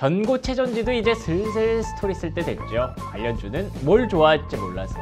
전고체전지도 이제 슬슬 스토리 쓸 때 됐죠. 관련주는 뭘 좋아할지 몰라서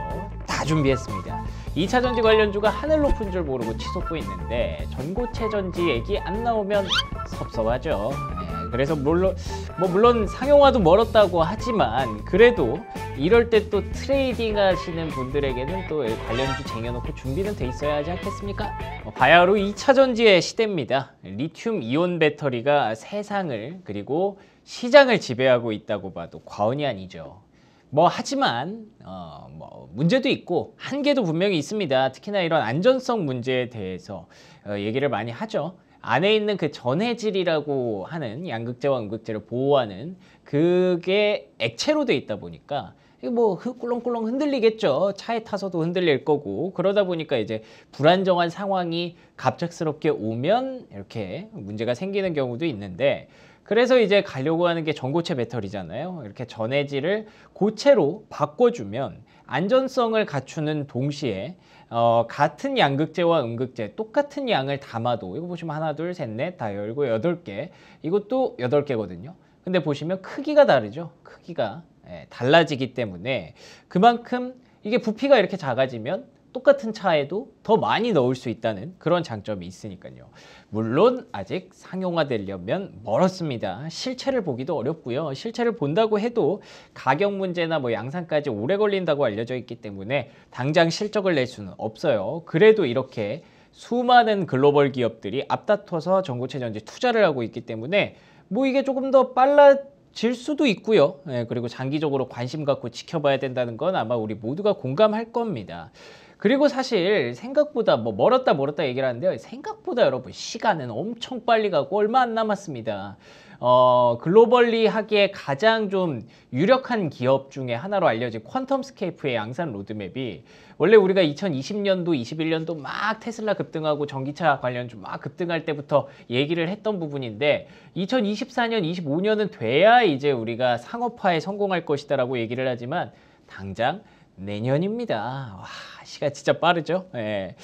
다 준비했습니다. 2차 전지 관련주가 하늘 높은 줄 모르고 치솟고 있는데 전고체전지 얘기 안 나오면 섭섭하죠. 네. 그래서 물론 뭐 물론 상용화도 멀었다고 하지만 그래도 이럴 때 또 트레이딩 하시는 분들에게는 또 관련주 쟁여놓고 준비는 돼 있어야 하지 않겠습니까? 뭐 바야흐로 2차 전지의 시대입니다. 리튬 이온 배터리가 세상을 그리고 시장을 지배하고 있다고 봐도 과언이 아니죠. 뭐 하지만 어, 뭐 문제도 있고 한계도 분명히 있습니다. 특히나 이런 안전성 문제에 대해서 어, 얘기를 많이 하죠. 안에 있는 그 전해질이라고 하는 양극재와 음극재를 보호하는 그게 액체로 돼 있다 보니까 뭐 꿀렁꿀렁 흔들리겠죠. 차에 타서도 흔들릴 거고 그러다 보니까 이제 불안정한 상황이 갑작스럽게 오면 이렇게 문제가 생기는 경우도 있는데 그래서 이제 가려고 하는 게 전고체 배터리잖아요. 이렇게 전해질을 고체로 바꿔주면 안전성을 갖추는 동시에 어, 같은 양극재와 음극재 똑같은 양을 담아도 이거 보시면 하나 둘 셋 넷 다 열고 여덟 개 이것도 여덟 개거든요 근데 보시면 크기가 다르죠 크기가 예, 달라지기 때문에 그만큼 이게 부피가 이렇게 작아지면 똑같은 차에도 더 많이 넣을 수 있다는 그런 장점이 있으니까요. 물론 아직 상용화되려면 멀었습니다. 실체를 보기도 어렵고요. 실체를 본다고 해도 가격 문제나 뭐 양산까지 오래 걸린다고 알려져 있기 때문에 당장 실적을 낼 수는 없어요. 그래도 이렇게 수많은 글로벌 기업들이 앞다퉈서 전고체 전지 투자를 하고 있기 때문에 뭐 이게 조금 더 빨라 질 수도 있고요. 네, 그리고 장기적으로 관심 갖고 지켜봐야 된다는 건 아마 우리 모두가 공감할 겁니다. 그리고 사실 생각보다 뭐 멀었다 멀었다 얘기를 하는데요. 생각보다 여러분 시간은 엄청 빨리 가고 얼마 안 남았습니다. 어, 글로벌리 하기에 가장 좀 유력한 기업 중에 하나로 알려진 퀀텀스케이프의 양산 로드맵이 원래 우리가 2020년도, 21년도 막 테슬라 급등하고 전기차 관련 좀 막 급등할 때부터 얘기를 했던 부분인데 2024년, 25년은 돼야 이제 우리가 상업화에 성공할 것이다라고 얘기를 하지만 당장 내년입니다. 와, 시간 진짜 빠르죠? 예.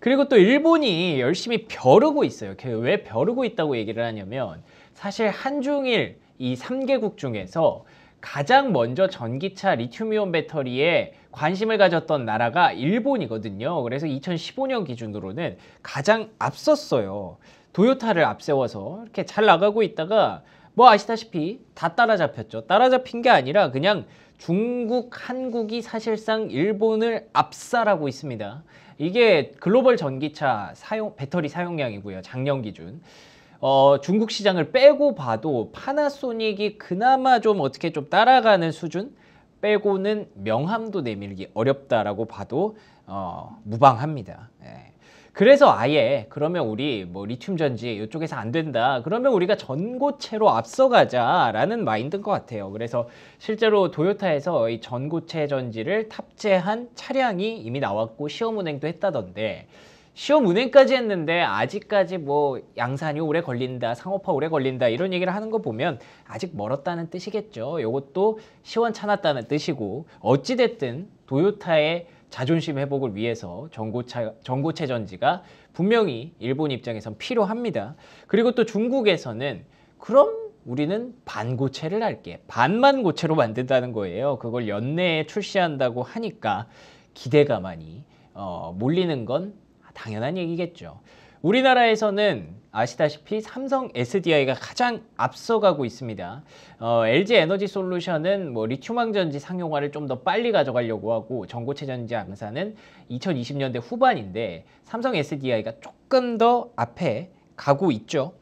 그리고 또 일본이 열심히 벼르고 있어요. 왜 벼르고 있다고 얘기를 하냐면 사실 한중일 이 삼개국 중에서 가장 먼저 전기차 리튬이온 배터리에 관심을 가졌던 나라가 일본이거든요. 그래서 2015년 기준으로는 가장 앞섰어요. 도요타를 앞세워서 이렇게 잘 나가고 있다가 뭐 아시다시피 다 따라잡혔죠. 따라잡힌 게 아니라 그냥 중국, 한국이 사실상 일본을 압살하고 있습니다. 이게 글로벌 전기차 사용, 배터리 사용량이고요. 작년 기준. 어, 중국 시장을 빼고 봐도 파나소닉이 그나마 좀 어떻게 좀 따라가는 수준 빼고는 명함도 내밀기 어렵다라고 봐도 어, 무방합니다. 예. 그래서 아예 그러면 우리 뭐 리튬 전지 이쪽에서 안 된다. 그러면 우리가 전고체로 앞서가자라는 마인드인 것 같아요. 그래서 실제로 도요타에서 이 전고체 전지를 탑재한 차량이 이미 나왔고 시험 운행도 했다던데 시험 운행까지 했는데 아직까지 뭐 양산이 오래 걸린다, 상업화 오래 걸린다 이런 얘기를 하는 거 보면 아직 멀었다는 뜻이겠죠. 이것도 시원찮았다는 뜻이고 어찌됐든 도요타의 자존심 회복을 위해서 전고차, 전고체 전지가 분명히 일본 입장에선 필요합니다. 그리고 또 중국에서는 그럼 우리는 반고체를 할게. 반만 고체로 만든다는 거예요. 그걸 연내에 출시한다고 하니까 기대가 많이 어, 몰리는 건 당연한 얘기겠죠. 우리나라에서는 아시다시피 삼성 SDI가 가장 앞서가고 있습니다. 어, LG 에너지 솔루션은 뭐 리튬왕 전지 상용화를 좀 더 빨리 가져가려고 하고 전고체 전지 양산은 2020년대 후반인데 삼성 SDI가 조금 더 앞에 가고 있죠.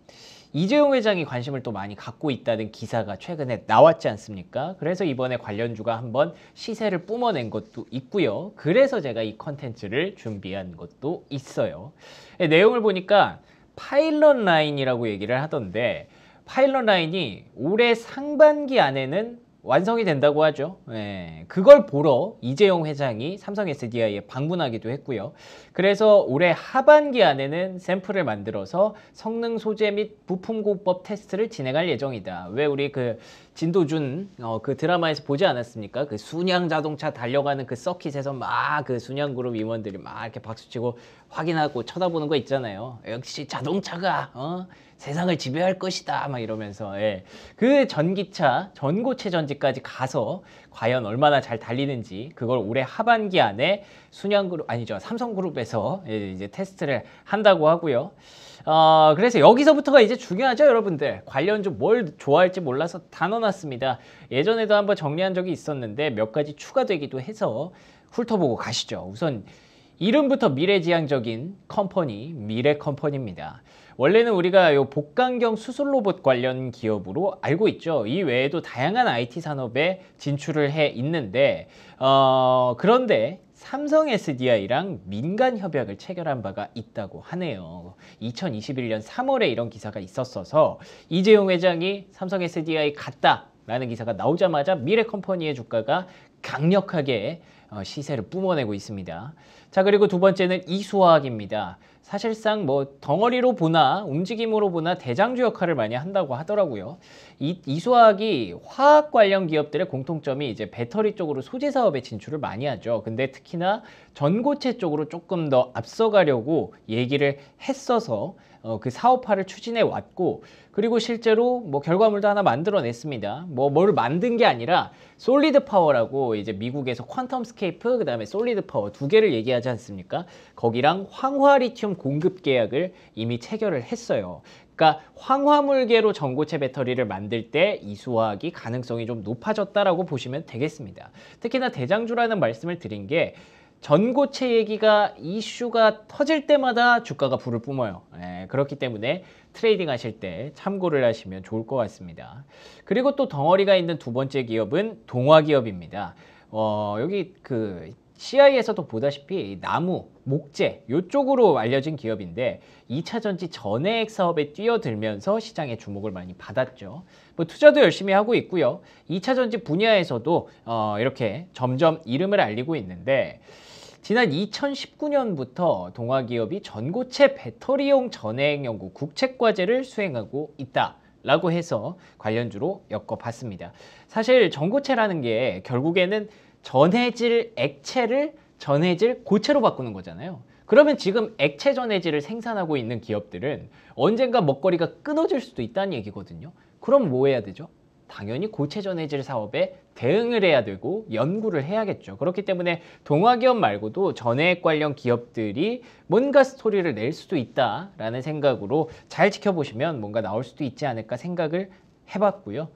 이재용 회장이 관심을 또 많이 갖고 있다는 기사가 최근에 나왔지 않습니까? 그래서 이번에 관련주가 한번 시세를 뿜어낸 것도 있고요. 그래서 제가 이 컨텐츠를 준비한 것도 있어요. 예, 내용을 보니까 파일럿 라인이라고 얘기를 하던데 파일럿 라인이 올해 상반기 안에는 완성이 된다고 하죠. 예, 그걸 보러 이재용 회장이 삼성 SDI에 방문하기도 했고요. 그래서 올해 하반기 안에는 샘플을 만들어서 성능 소재 및 부품 공법 테스트를 진행할 예정이다. 왜 우리 그 진도준 어, 그 드라마에서 보지 않았습니까? 그 순양 자동차 달려가는 그 서킷에서 막 그 순양 그룹 임원들이 막 이렇게 박수치고 확인하고 쳐다보는 거 있잖아요. 역시 자동차가 어? 세상을 지배할 것이다 막 이러면서 예. 그 전기차 전고체 전지까지 가서 과연 얼마나 잘 달리는지 그걸 올해 하반기 안에 순양 그룹 아니죠 삼성 그룹에서 예, 이제 테스트를 한다고 하고요. 어, 그래서 여기서부터가 이제 중요하죠 여러분들 관련 좀 뭘 좋아할지 몰라서 다 넣어놨습니다 예전에도 한번 정리한 적이 있었는데 몇 가지 추가되기도 해서 훑어보고 가시죠 우선 이름부터 미래지향적인 컴퍼니 미래컴퍼니입니다 원래는 우리가 요 복강경 수술 로봇 관련 기업으로 알고 있죠. 이 외에도 다양한 IT 산업에 진출을 해 있는데 어, 그런데 삼성 SDI랑 민간 협약을 체결한 바가 있다고 하네요. 2021년 3월에 이런 기사가 있었어서 이재용 회장이 삼성 SDI 갔다 라는 기사가 나오자마자 미래컴퍼니의 주가가 강력하게 어, 시세를 뿜어내고 있습니다. 자 그리고 두 번째는 이수화학입니다. 사실상 뭐 덩어리로 보나 움직임으로 보나 대장주 역할을 많이 한다고 하더라고요. 이, 이수화학이 화학 관련 기업들의 공통점이 이제 배터리 쪽으로 소재 사업에 진출을 많이 하죠. 근데 특히나 전고체 쪽으로 조금 더 앞서가려고 얘기를 했어서 어, 그 사업화를 추진해 왔고 그리고 실제로 뭐 결과물도 하나 만들어냈습니다. 뭐 뭘 만든 게 아니라 솔리드 파워라고 이제 미국에서 퀀텀 스케 파워스케이프, 그 다음에 솔리드 파워 두 개를 얘기하지 않습니까? 거기랑 황화리튬 공급 계약을 이미 체결을 했어요. 그러니까 황화물계로 전고체 배터리를 만들 때 이수화학이 가능성이 좀 높아졌다라고 보시면 되겠습니다. 특히나 대장주라는 말씀을 드린 게 전고체 얘기가 이슈가 터질 때마다 주가가 불을 뿜어요. 네, 그렇기 때문에 트레이딩 하실 때 참고를 하시면 좋을 것 같습니다. 그리고 또 덩어리가 있는 두 번째 기업은 동화기업입니다. 어, 여기 그 CI에서도 보다시피 나무, 목재 이쪽으로 알려진 기업인데 2차 전지 전해액 사업에 뛰어들면서 시장의 주목을 많이 받았죠. 뭐 투자도 열심히 하고 있고요. 2차 전지 분야에서도 어, 이렇게 점점 이름을 알리고 있는데 지난 2019년부터 동화기업이 전고체 배터리용 전해액 연구 국책과제를 수행하고 있다. 라고 해서 관련주로 엮어봤습니다. 사실 전고체라는 게 결국에는 전해질 액체를 전해질 고체로 바꾸는 거잖아요. 그러면 지금 액체 전해질을 생산하고 있는 기업들은 언젠가 먹거리가 끊어질 수도 있다는 얘기거든요. 그럼 뭐 해야 되죠? 당연히 고체 전해질 사업에 대응을 해야 되고 연구를 해야겠죠. 그렇기 때문에 동화기업 말고도 전해액 관련 기업들이 뭔가 스토리를 낼 수도 있다라는 생각으로 잘 지켜보시면 뭔가 나올 수도 있지 않을까 생각을 해봤고요.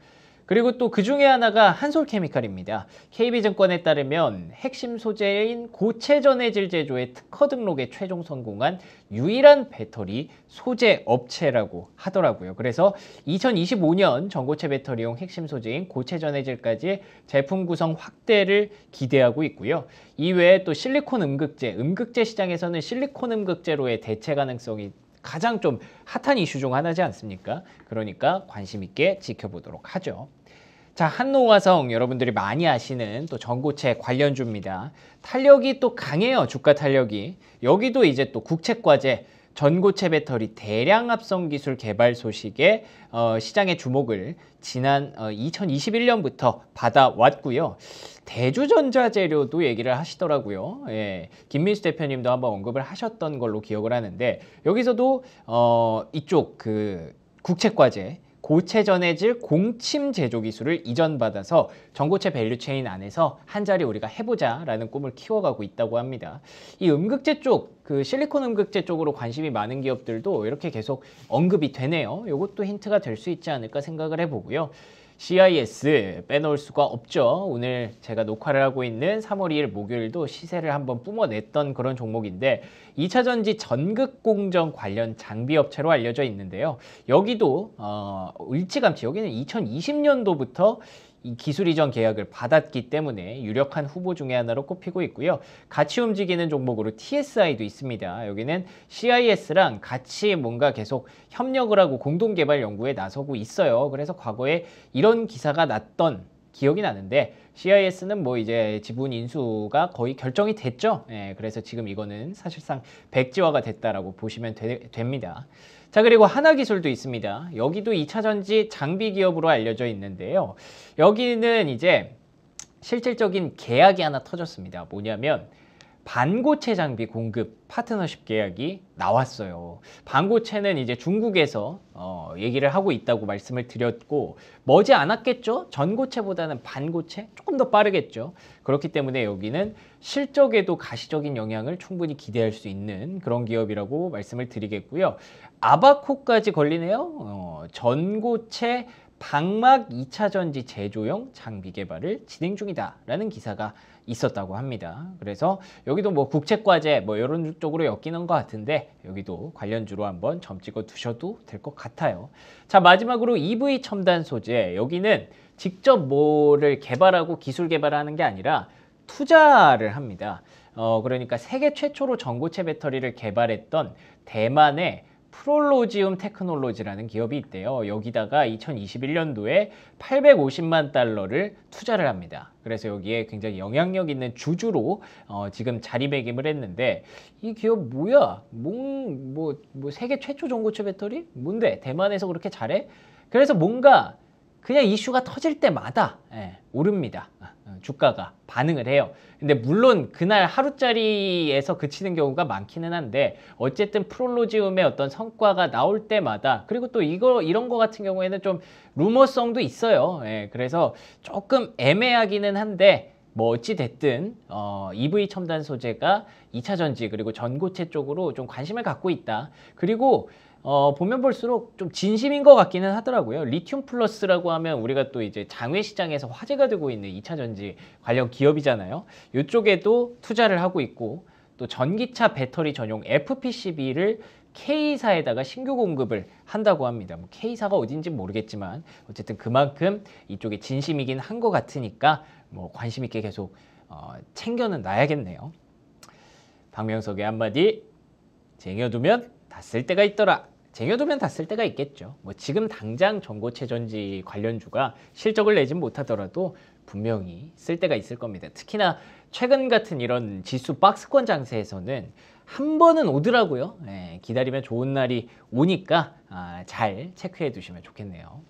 그리고 또 그 중에 하나가 한솔케미칼입니다. KB증권에 따르면 핵심 소재인 고체 전해질 제조의 특허 등록에 최종 성공한 유일한 배터리 소재 업체라고 하더라고요. 그래서 2025년 전고체 배터리용 핵심 소재인 고체 전해질까지 제품 구성 확대를 기대하고 있고요. 이외에 또 실리콘 음극재, 음극재 시장에서는 실리콘 음극재로의 대체 가능성이 가장 좀 핫한 이슈 중 하나지 않습니까? 그러니까 관심 있게 지켜보도록 하죠. 자, 한농화성 여러분들이 많이 아시는 또 전고체 관련주입니다. 탄력이 또 강해요. 주가 탄력이. 여기도 이제 또 국책과제 전고체 배터리 대량 합성 기술 개발 소식에 어, 시장의 주목을 지난 어, 2021년부터 받아왔고요. 대주전자재료도 얘기를 하시더라고요. 예, 김민수 대표님도 한번 언급을 하셨던 걸로 기억을 하는데 여기서도 어, 이쪽 그 국책과제 고체 전해질 공침 제조 기술을 이전받아서 전고체 밸류체인 안에서 한 자리 우리가 해보자 라는 꿈을 키워가고 있다고 합니다. 이 음극재 쪽, 그 실리콘 음극재 쪽으로 관심이 많은 기업들도 이렇게 계속 언급이 되네요. 이것도 힌트가 될 수 있지 않을까 생각을 해보고요. CIS 빼놓을 수가 없죠. 오늘 제가 녹화를 하고 있는 3월 2일 목요일도 시세를 한번 뿜어냈던 그런 종목인데 2차전지 전극공정 관련 장비업체로 알려져 있는데요. 여기도 어, 일찌감치 여기는 2020년도부터 이 기술 이전 계약을 받았기 때문에 유력한 후보 중에 하나로 꼽히고 있고요. 같이 움직이는 종목으로 TSI도 있습니다. 여기는 CIS랑 같이 뭔가 계속 협력을 하고 공동 개발 연구에 나서고 있어요. 그래서 과거에 이런 기사가 났던 기억이 나는데 CIS는 뭐 이제 지분 인수가 거의 결정이 됐죠. 예, 그래서 지금 이거는 사실상 백지화가 됐다라고 보시면 되, 됩니다. 자 그리고 하나기술도 있습니다. 여기도 2차전지 장비 기업으로 알려져 있는데요. 여기는 이제 실질적인 계약이 하나 터졌습니다. 뭐냐면 반고체 장비 공급 파트너십 계약이 나왔어요. 반고체는 이제 중국에서 어, 얘기를 하고 있다고 말씀을 드렸고 머지 않았겠죠? 전고체보다는 반고체 조금 더 빠르겠죠. 그렇기 때문에 여기는 실적에도 가시적인 영향을 충분히 기대할 수 있는 그런 기업이라고 말씀을 드리겠고요. 아바코까지 걸리네요. 어, 전고체 방막 2차 전지 제조용 장비 개발을 진행 중이다라는 기사가 있었다고 합니다. 그래서 여기도 뭐 국책과제 뭐 이런 쪽으로 엮이는 것 같은데 여기도 관련주로 한번 점 찍어 두셔도 될 것 같아요. 자 마지막으로 EV 첨단 소재 여기는 직접 뭐를 개발하고 기술 개발하는 게 아니라 투자를 합니다. 어 그러니까 세계 최초로 전고체 배터리를 개발했던 대만의 프롤로지움 테크놀로지라는 기업이 있대요. 여기다가 2021년도에 850만 달러를 투자를 합니다. 그래서 여기에 굉장히 영향력 있는 주주로 어, 지금 자리매김을 했는데 이 기업 뭐야? 뭐뭐 뭐 세계 최초 전고체 배터리? 뭔데? 대만에서 그렇게 잘해? 그래서 뭔가 그냥 이슈가 터질 때마다 예, 오릅니다. 주가가 반응을 해요. 근데 물론 그날 하루짜리에서 그치는 경우가 많기는 한데 어쨌든 프롤로지움의 어떤 성과가 나올 때마다 그리고 또 이거 이런 거 같은 경우에는 좀 루머성도 있어요. 예, 그래서 조금 애매하기는 한데 뭐 어찌됐든 어, EV 첨단 소재가 2차 전지 그리고 전고체 쪽으로 좀 관심을 갖고 있다. 그리고 어, 보면 볼수록 좀 진심인 것 같기는 하더라고요. 리튬 플러스라고 하면 우리가 또 이제 장외 시장에서 화제가 되고 있는 2차 전지 관련 기업이잖아요. 이쪽에도 투자를 하고 있고 또 전기차 배터리 전용 FPCB를 K사에다가 신규 공급을 한다고 합니다. 뭐 K사가 어딘지 모르겠지만 어쨌든 그만큼 이쪽에 진심이긴 한 것 같으니까 뭐 관심 있게 계속 어, 챙겨는 놔야겠네요. 박명석의 한마디 쟁여두면 다 쓸 때가 있더라. 쟁여두면 다 쓸 때가 있겠죠. 뭐 지금 당장 전고체전지 관련주가 실적을 내진 못하더라도 분명히 쓸 때가 있을 겁니다. 특히나 최근 같은 이런 지수 박스권 장세에서는 한 번은 오더라고요. 예, 기다리면 좋은 날이 오니까 아, 잘 체크해 두시면 좋겠네요.